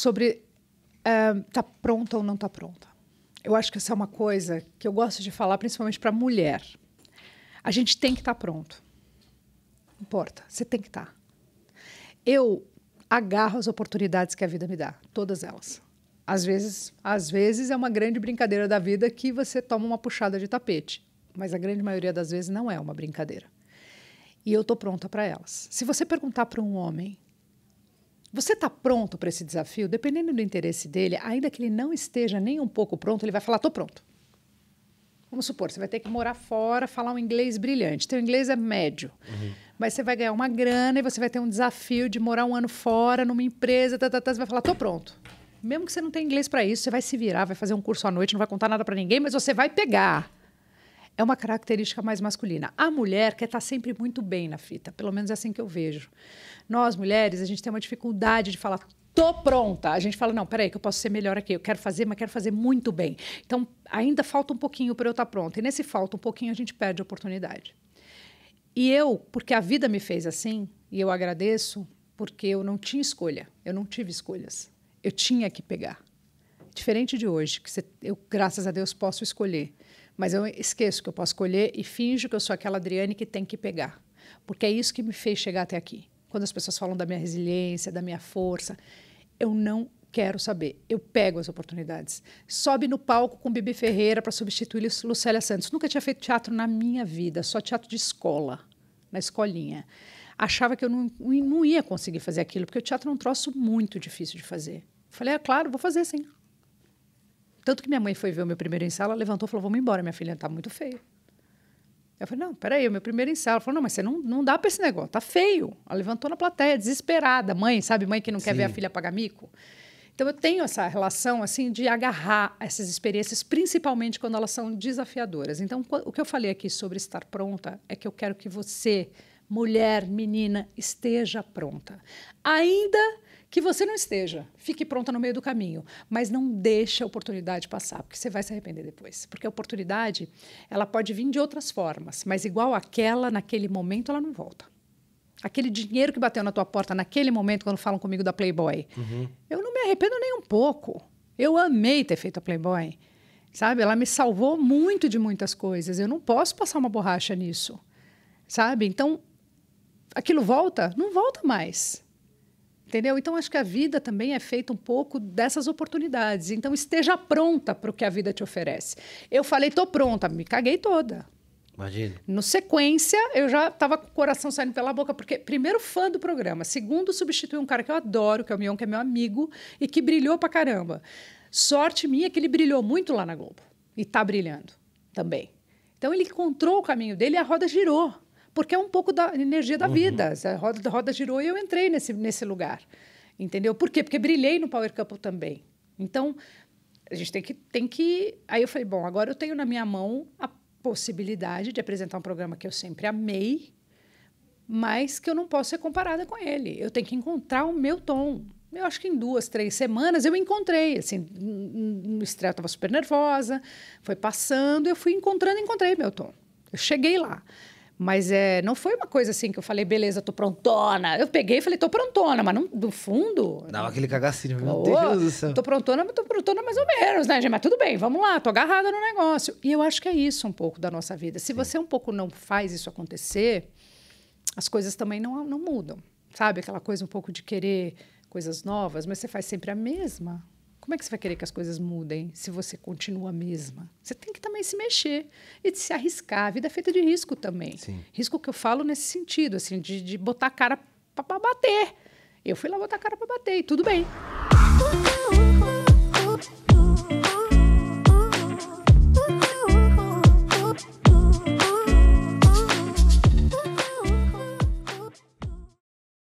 sobre ah, tá pronta ou não tá pronta. Eu acho que essa é uma coisa que eu gosto de falar, principalmente para mulher. A gente tem que estar tá pronto. Não importa, você tem que estar. Tá. Eu agarro as oportunidades que a vida me dá, todas elas. Às vezes, às vezes é uma grande brincadeira da vida que você toma uma puxada de tapete, mas a grande maioria das vezes não é uma brincadeira. E eu tô pronta para elas. Se você perguntar para um homem você está pronto para esse desafio? Dependendo do interesse dele, ainda que ele não esteja nem um pouco pronto, ele vai falar: estou pronto. Vamos supor, você vai ter que morar fora, falar um inglês brilhante. Teu inglês é médio. Uhum. Mas você vai ganhar uma grana e você vai ter um desafio de morar um ano fora, numa empresa, tá, tá, tá, você vai falar, "Estou pronto. Mesmo que você não tenha inglês para isso, você vai se virar, vai fazer um curso à noite, não vai contar nada para ninguém, mas você vai pegar é uma característica mais masculina. A mulher quer estar sempre muito bem na fita, pelo menos é assim que eu vejo. Nós, mulheres, a gente tem uma dificuldade de falar tô pronta. A gente fala, não, peraí, que eu posso ser melhor aqui. Eu quero fazer, mas quero fazer muito bem. Então, ainda falta um pouquinho para eu estar pronta. E nesse falta um pouquinho, a gente perde a oportunidade. E eu, porque a vida me fez assim, e eu agradeço, porque eu não tinha escolha. Eu não tive escolhas. Eu tinha que pegar. Diferente de hoje, que você, eu, graças a Deus, posso escolher. Mas eu esqueço que eu posso colher e finjo que eu sou aquela Adriane que tem que pegar. Porque é isso que me fez chegar até aqui. Quando as pessoas falam da minha resiliência, da minha força, eu não quero saber. Eu pego as oportunidades. Sobe no palco com Bibi Ferreira para substituir Lucélia Santos. Nunca tinha feito teatro na minha vida, só teatro de escola, na escolinha. Achava que eu não, não ia conseguir fazer aquilo, porque o teatro é um troço muito difícil de fazer. Falei, é claro, vou fazer sim. Tanto que minha mãe foi ver o meu primeiro ensaio, ela levantou e falou: Vamos embora, minha filha, tá muito feio. Eu falei: Não, peraí, o meu primeiro ensaio. Ela falou: Não, mas você não, não dá para esse negócio, tá feio. Ela levantou na plateia, desesperada. Mãe, sabe, mãe que não quer Sim. ver a filha pagar mico? Então eu tenho essa relação assim de agarrar essas experiências, principalmente quando elas são desafiadoras. Então o que eu falei aqui sobre estar pronta é que eu quero que você, mulher, menina, esteja pronta. Ainda que você não esteja, fique pronta no meio do caminho, mas não deixe a oportunidade passar, porque você vai se arrepender depois. Porque a oportunidade, ela pode vir de outras formas, mas igual aquela, naquele momento, ela não volta. Aquele dinheiro que bateu na tua porta naquele momento, quando falam comigo da Playboy, uhum. eu não me arrependo nem um pouco. Eu amei ter feito a Playboy, sabe? Ela me salvou muito de muitas coisas. Eu não posso passar uma borracha nisso, sabe? Então, aquilo volta? Não volta mais. Entendeu? Então, acho que a vida também é feita um pouco dessas oportunidades. Então, esteja pronta para o que a vida te oferece. Eu falei, estou pronta, me caguei toda. Imagina. No sequência, eu já estava com o coração saindo pela boca, porque, primeiro, fã do programa. Segundo, substituí um cara que eu adoro, que é o Mion, que é meu amigo, e que brilhou pra caramba. Sorte minha que ele brilhou muito lá na Globo. E está brilhando também. Então, ele encontrou o caminho dele e a roda girou porque é um pouco da energia da uhum. vida. A roda, a roda girou e eu entrei nesse, nesse lugar. Entendeu? Por quê? Porque brilhei no Power Couple também. Então, a gente tem que, tem que. Aí eu falei, bom, agora eu tenho na minha mão a possibilidade de apresentar um programa que eu sempre amei, mas que eu não posso ser comparada com ele. Eu tenho que encontrar o meu tom. Eu acho que em duas, três semanas eu encontrei. Assim, no estreia eu estava super nervosa, foi passando, eu fui encontrando, encontrei meu tom. Eu cheguei lá. Mas é, não foi uma coisa assim que eu falei, beleza, tô prontona. Eu peguei e falei, tô prontona, mas não, do fundo. Dava aquele cagacinho, meu Deus do céu. Tô prontona, mas tô prontona mais ou menos, né, gente? Mas tudo bem, vamos lá, tô agarrada no negócio. E eu acho que é isso um pouco da nossa vida. Se Sim. você um pouco não faz isso acontecer, as coisas também não, não mudam. Sabe? Aquela coisa um pouco de querer coisas novas, mas você faz sempre a mesma como é que você vai querer que as coisas mudem se você continua a mesma? Você tem que também se mexer e se arriscar. A vida é feita de risco também. Sim. Risco que eu falo nesse sentido, assim, de, de botar a cara para bater. Eu fui lá botar a cara para bater e tudo bem.